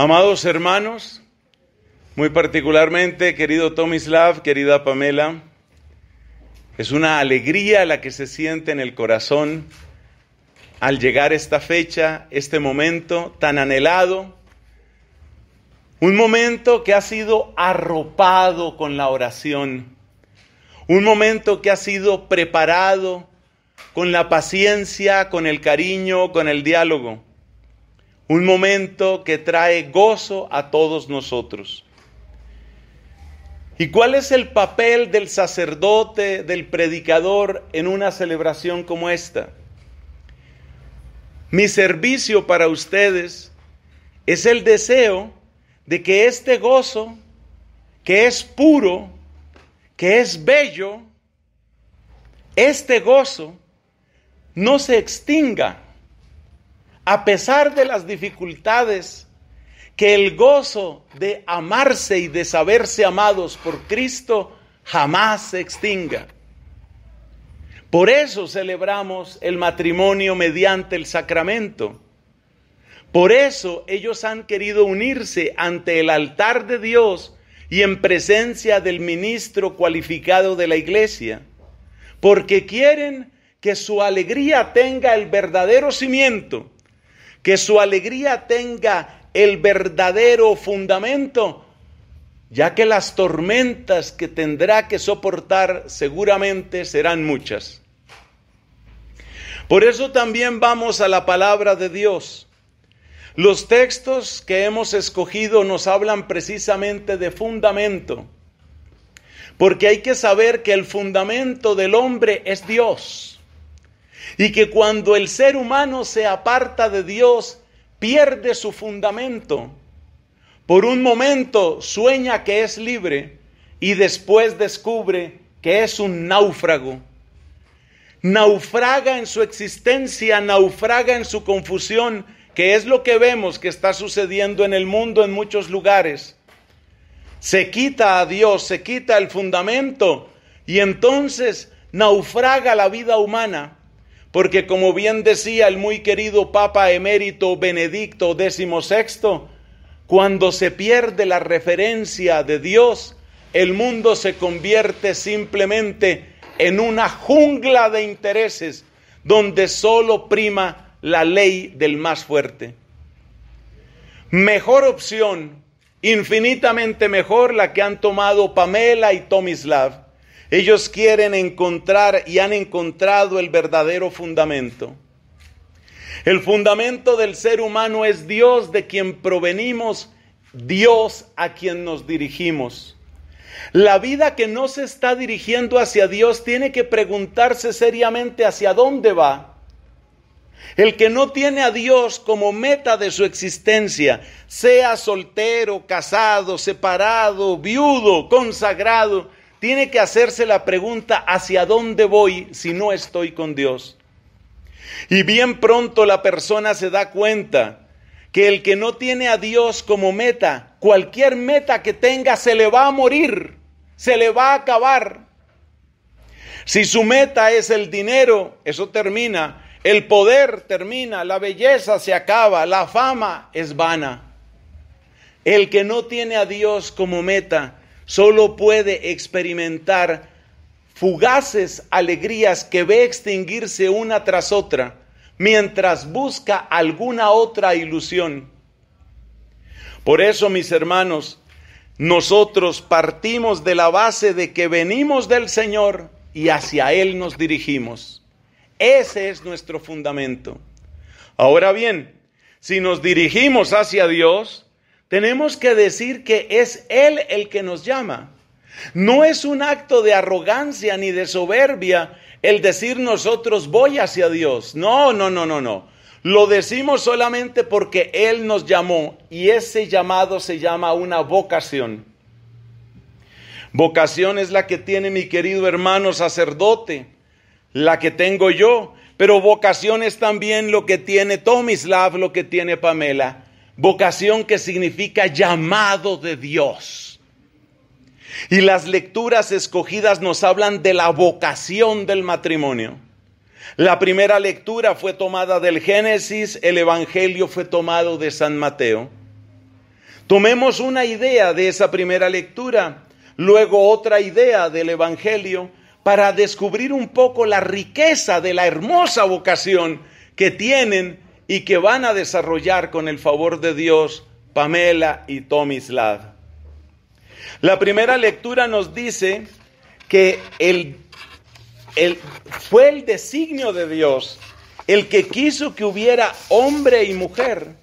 Amados hermanos, muy particularmente, querido Tomislav, querida Pamela, es una alegría la que se siente en el corazón al llegar esta fecha, este momento tan anhelado, un momento que ha sido arropado con la oración, un momento que ha sido preparado con la paciencia, con el cariño, con el diálogo un momento que trae gozo a todos nosotros. ¿Y cuál es el papel del sacerdote, del predicador en una celebración como esta? Mi servicio para ustedes es el deseo de que este gozo, que es puro, que es bello, este gozo no se extinga a pesar de las dificultades, que el gozo de amarse y de saberse amados por Cristo jamás se extinga. Por eso celebramos el matrimonio mediante el sacramento. Por eso ellos han querido unirse ante el altar de Dios y en presencia del ministro cualificado de la iglesia, porque quieren que su alegría tenga el verdadero cimiento que su alegría tenga el verdadero fundamento, ya que las tormentas que tendrá que soportar seguramente serán muchas. Por eso también vamos a la palabra de Dios. Los textos que hemos escogido nos hablan precisamente de fundamento, porque hay que saber que el fundamento del hombre es Dios. Y que cuando el ser humano se aparta de Dios, pierde su fundamento. Por un momento sueña que es libre y después descubre que es un náufrago. Naufraga en su existencia, naufraga en su confusión, que es lo que vemos que está sucediendo en el mundo en muchos lugares. Se quita a Dios, se quita el fundamento y entonces naufraga la vida humana. Porque como bien decía el muy querido Papa emérito Benedicto XVI, cuando se pierde la referencia de Dios, el mundo se convierte simplemente en una jungla de intereses donde solo prima la ley del más fuerte. Mejor opción, infinitamente mejor la que han tomado Pamela y Tomislav ellos quieren encontrar y han encontrado el verdadero fundamento. El fundamento del ser humano es Dios de quien provenimos, Dios a quien nos dirigimos. La vida que no se está dirigiendo hacia Dios tiene que preguntarse seriamente hacia dónde va. El que no tiene a Dios como meta de su existencia, sea soltero, casado, separado, viudo, consagrado, tiene que hacerse la pregunta hacia dónde voy si no estoy con Dios. Y bien pronto la persona se da cuenta que el que no tiene a Dios como meta, cualquier meta que tenga se le va a morir, se le va a acabar. Si su meta es el dinero, eso termina, el poder termina, la belleza se acaba, la fama es vana. El que no tiene a Dios como meta, solo puede experimentar fugaces alegrías que ve extinguirse una tras otra mientras busca alguna otra ilusión. Por eso, mis hermanos, nosotros partimos de la base de que venimos del Señor y hacia Él nos dirigimos. Ese es nuestro fundamento. Ahora bien, si nos dirigimos hacia Dios, tenemos que decir que es Él el que nos llama. No es un acto de arrogancia ni de soberbia el decir nosotros voy hacia Dios. No, no, no, no, no. Lo decimos solamente porque Él nos llamó y ese llamado se llama una vocación. Vocación es la que tiene mi querido hermano sacerdote, la que tengo yo, pero vocación es también lo que tiene Tomislav, lo que tiene Pamela vocación que significa llamado de Dios. Y las lecturas escogidas nos hablan de la vocación del matrimonio. La primera lectura fue tomada del Génesis, el Evangelio fue tomado de San Mateo. Tomemos una idea de esa primera lectura, luego otra idea del Evangelio, para descubrir un poco la riqueza de la hermosa vocación que tienen y que van a desarrollar con el favor de Dios Pamela y Tomislav. La primera lectura nos dice que el, fue el designio de Dios el que quiso que hubiera hombre y mujer.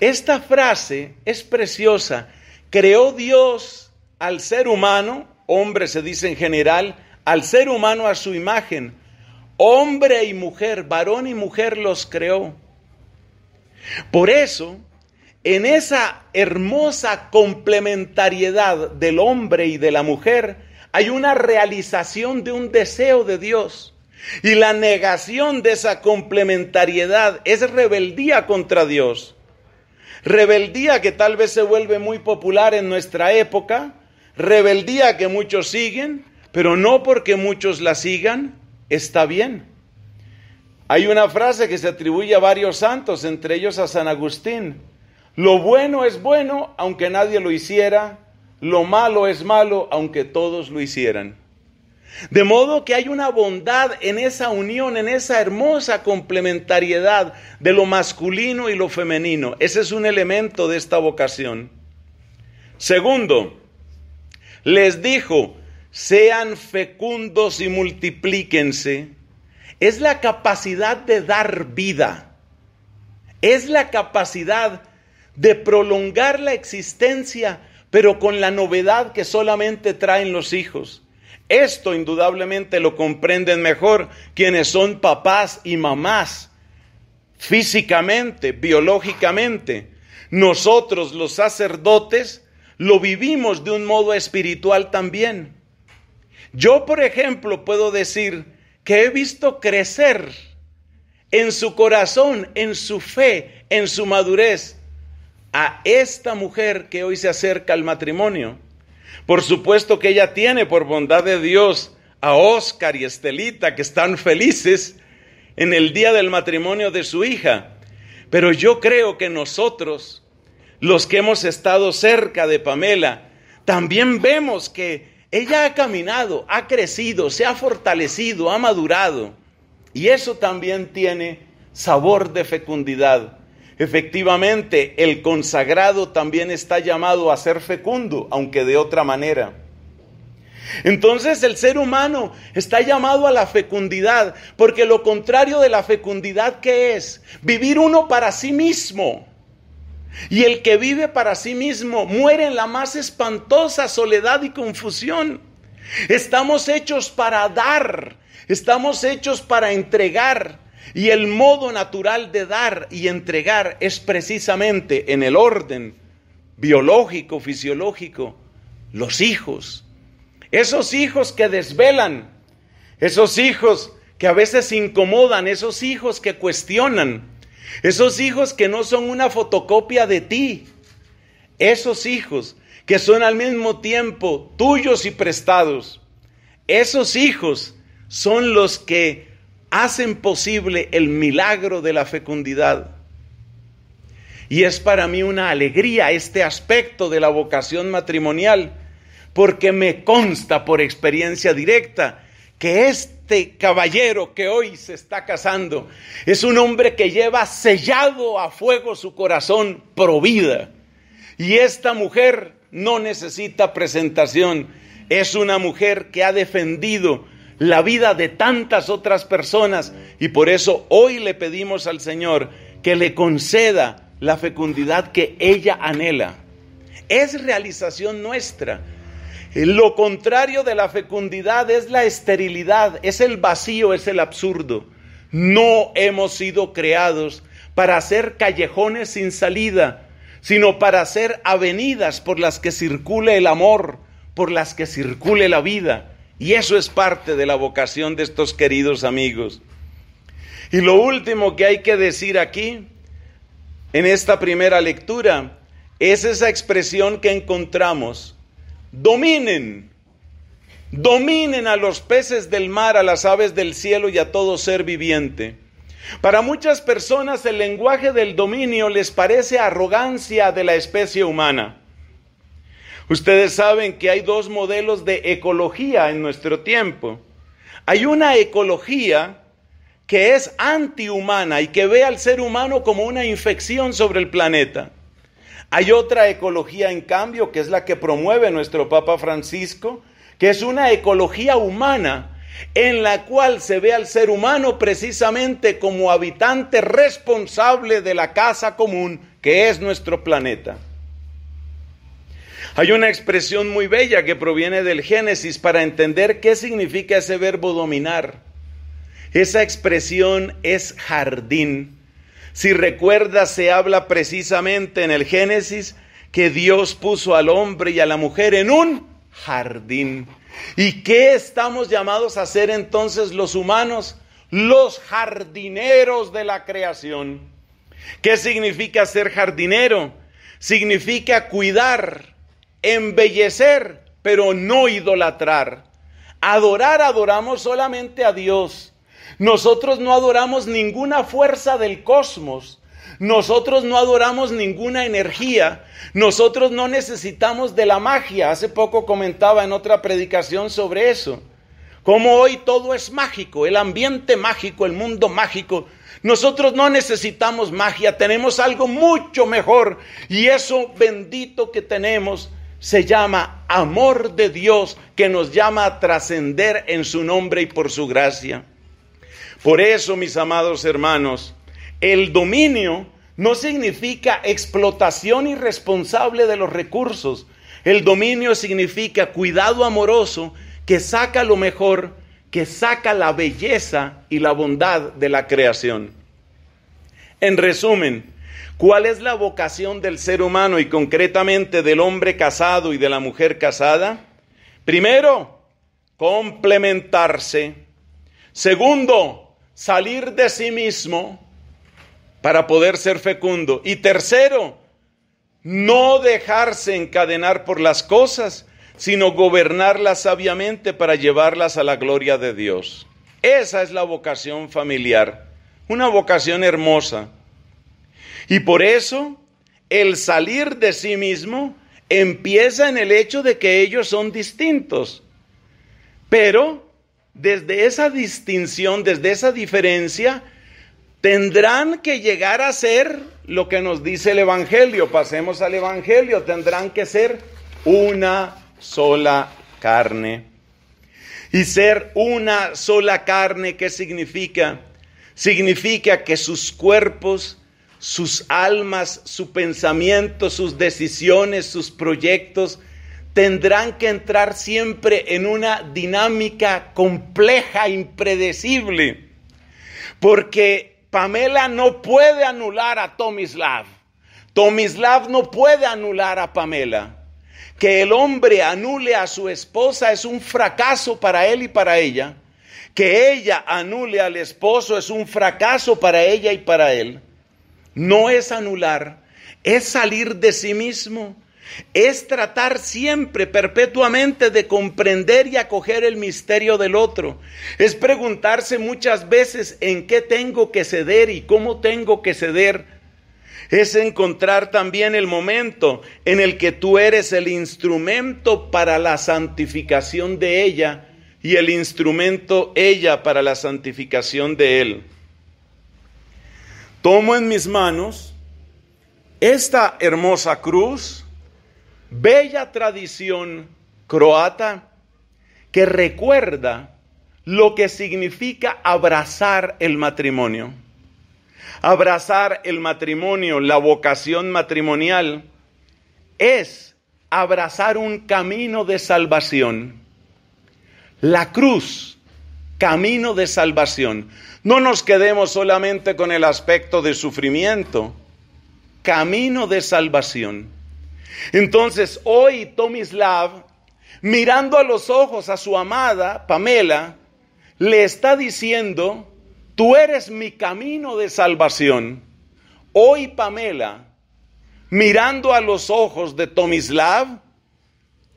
Esta frase es preciosa. Creó Dios al ser humano, hombre se dice en general, al ser humano a su imagen, Hombre y mujer, varón y mujer los creó. Por eso, en esa hermosa complementariedad del hombre y de la mujer, hay una realización de un deseo de Dios. Y la negación de esa complementariedad es rebeldía contra Dios. Rebeldía que tal vez se vuelve muy popular en nuestra época, rebeldía que muchos siguen, pero no porque muchos la sigan, está bien. Hay una frase que se atribuye a varios santos, entre ellos a San Agustín. Lo bueno es bueno aunque nadie lo hiciera, lo malo es malo aunque todos lo hicieran. De modo que hay una bondad en esa unión, en esa hermosa complementariedad de lo masculino y lo femenino. Ese es un elemento de esta vocación. Segundo, les dijo, sean fecundos y multiplíquense, es la capacidad de dar vida, es la capacidad de prolongar la existencia, pero con la novedad que solamente traen los hijos. Esto indudablemente lo comprenden mejor quienes son papás y mamás, físicamente, biológicamente. Nosotros los sacerdotes lo vivimos de un modo espiritual también. Yo, por ejemplo, puedo decir que he visto crecer en su corazón, en su fe, en su madurez, a esta mujer que hoy se acerca al matrimonio. Por supuesto que ella tiene, por bondad de Dios, a Oscar y Estelita, que están felices en el día del matrimonio de su hija. Pero yo creo que nosotros, los que hemos estado cerca de Pamela, también vemos que ella ha caminado, ha crecido, se ha fortalecido, ha madurado. Y eso también tiene sabor de fecundidad. Efectivamente, el consagrado también está llamado a ser fecundo, aunque de otra manera. Entonces el ser humano está llamado a la fecundidad, porque lo contrario de la fecundidad que es vivir uno para sí mismo, y el que vive para sí mismo muere en la más espantosa soledad y confusión. Estamos hechos para dar, estamos hechos para entregar. Y el modo natural de dar y entregar es precisamente en el orden biológico, fisiológico, los hijos. Esos hijos que desvelan, esos hijos que a veces incomodan, esos hijos que cuestionan, esos hijos que no son una fotocopia de ti. Esos hijos que son al mismo tiempo tuyos y prestados. Esos hijos son los que hacen posible el milagro de la fecundidad. Y es para mí una alegría este aspecto de la vocación matrimonial, porque me consta por experiencia directa que este caballero que hoy se está casando es un hombre que lleva sellado a fuego su corazón pro vida. Y esta mujer no necesita presentación. Es una mujer que ha defendido la vida de tantas otras personas y por eso hoy le pedimos al Señor que le conceda la fecundidad que ella anhela. Es realización nuestra lo contrario de la fecundidad es la esterilidad, es el vacío, es el absurdo. No hemos sido creados para ser callejones sin salida, sino para ser avenidas por las que circule el amor, por las que circule la vida. Y eso es parte de la vocación de estos queridos amigos. Y lo último que hay que decir aquí, en esta primera lectura, es esa expresión que encontramos dominen, dominen a los peces del mar, a las aves del cielo y a todo ser viviente. Para muchas personas el lenguaje del dominio les parece arrogancia de la especie humana. Ustedes saben que hay dos modelos de ecología en nuestro tiempo. Hay una ecología que es antihumana y que ve al ser humano como una infección sobre el planeta. Hay otra ecología, en cambio, que es la que promueve nuestro Papa Francisco, que es una ecología humana en la cual se ve al ser humano precisamente como habitante responsable de la casa común que es nuestro planeta. Hay una expresión muy bella que proviene del Génesis para entender qué significa ese verbo dominar. Esa expresión es jardín. Si recuerdas, se habla precisamente en el Génesis que Dios puso al hombre y a la mujer en un jardín. ¿Y qué estamos llamados a ser entonces los humanos? Los jardineros de la creación. ¿Qué significa ser jardinero? Significa cuidar, embellecer, pero no idolatrar. Adorar adoramos solamente a Dios. Nosotros no adoramos ninguna fuerza del cosmos. Nosotros no adoramos ninguna energía, nosotros no necesitamos de la magia. Hace poco comentaba en otra predicación sobre eso. Como hoy todo es mágico, el ambiente mágico, el mundo mágico. Nosotros no necesitamos magia, tenemos algo mucho mejor y eso bendito que tenemos se llama amor de Dios que nos llama a trascender en su nombre y por su gracia. Por eso, mis amados hermanos, el dominio no significa explotación irresponsable de los recursos. El dominio significa cuidado amoroso que saca lo mejor, que saca la belleza y la bondad de la creación. En resumen, ¿cuál es la vocación del ser humano y concretamente del hombre casado y de la mujer casada? Primero, complementarse. Segundo, salir de sí mismo para poder ser fecundo. Y tercero, no dejarse encadenar por las cosas, sino gobernarlas sabiamente para llevarlas a la gloria de Dios. Esa es la vocación familiar, una vocación hermosa. Y por eso el salir de sí mismo empieza en el hecho de que ellos son distintos. Pero desde esa distinción, desde esa diferencia, tendrán que llegar a ser lo que nos dice el Evangelio. Pasemos al Evangelio, tendrán que ser una sola carne. Y ser una sola carne, ¿qué significa? Significa que sus cuerpos, sus almas, su pensamiento, sus decisiones, sus proyectos, tendrán que entrar siempre en una dinámica compleja, impredecible, porque Pamela no puede anular a Tomislav, Tomislav no puede anular a Pamela. Que el hombre anule a su esposa es un fracaso para él y para ella. Que ella anule al esposo es un fracaso para ella y para él. No es anular, es salir de sí mismo es tratar siempre, perpetuamente, de comprender y acoger el misterio del otro. Es preguntarse muchas veces en qué tengo que ceder y cómo tengo que ceder. Es encontrar también el momento en el que tú eres el instrumento para la santificación de ella y el instrumento ella para la santificación de él. Tomo en mis manos esta hermosa cruz bella tradición croata que recuerda lo que significa abrazar el matrimonio. Abrazar el matrimonio, la vocación matrimonial, es abrazar un camino de salvación. La cruz, camino de salvación. No nos quedemos solamente con el aspecto de sufrimiento, camino de salvación. Entonces, hoy Tomislav, mirando a los ojos a su amada Pamela, le está diciendo, tú eres mi camino de salvación. Hoy Pamela, mirando a los ojos de Tomislav,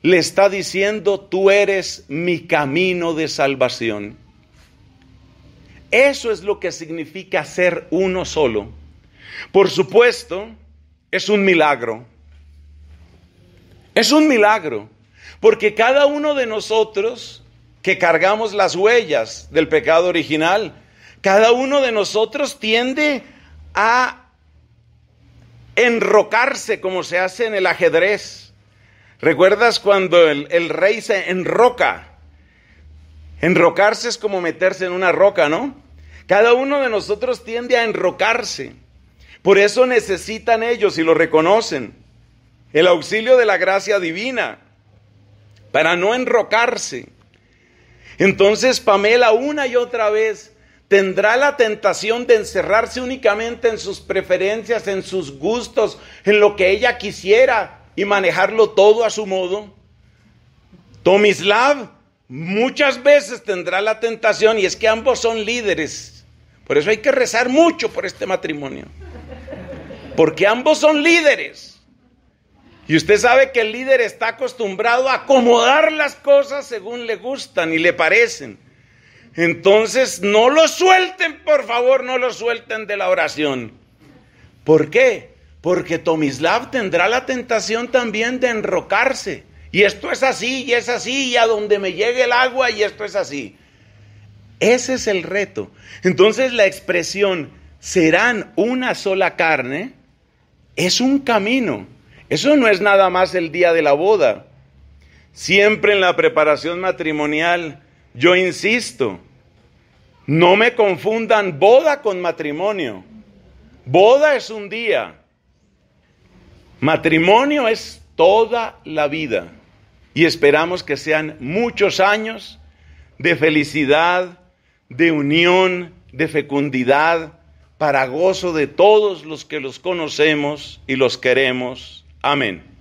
le está diciendo, tú eres mi camino de salvación. Eso es lo que significa ser uno solo. Por supuesto, es un milagro. Es un milagro, porque cada uno de nosotros que cargamos las huellas del pecado original, cada uno de nosotros tiende a enrocarse como se hace en el ajedrez. ¿Recuerdas cuando el, rey se enroca? Enrocarse es como meterse en una roca, ¿no? Cada uno de nosotros tiende a enrocarse. Por eso necesitan ellos y lo reconocen el auxilio de la gracia divina, para no enrocarse. Entonces Pamela una y otra vez tendrá la tentación de encerrarse únicamente en sus preferencias, en sus gustos, en lo que ella quisiera y manejarlo todo a su modo. Tomislav muchas veces tendrá la tentación y es que ambos son líderes. Por eso hay que rezar mucho por este matrimonio. Porque ambos son líderes. Y usted sabe que el líder está acostumbrado a acomodar las cosas según le gustan y le parecen. Entonces, no lo suelten, por favor, no lo suelten de la oración. ¿Por qué? Porque Tomislav tendrá la tentación también de enrocarse. Y esto es así, y es así, y a donde me llegue el agua, y esto es así. Ese es el reto. Entonces la expresión serán una sola carne es un camino eso no es nada más el día de la boda. Siempre en la preparación matrimonial, yo insisto, no me confundan boda con matrimonio. Boda es un día. Matrimonio es toda la vida. Y esperamos que sean muchos años de felicidad, de unión, de fecundidad, para gozo de todos los que los conocemos y los queremos Amén.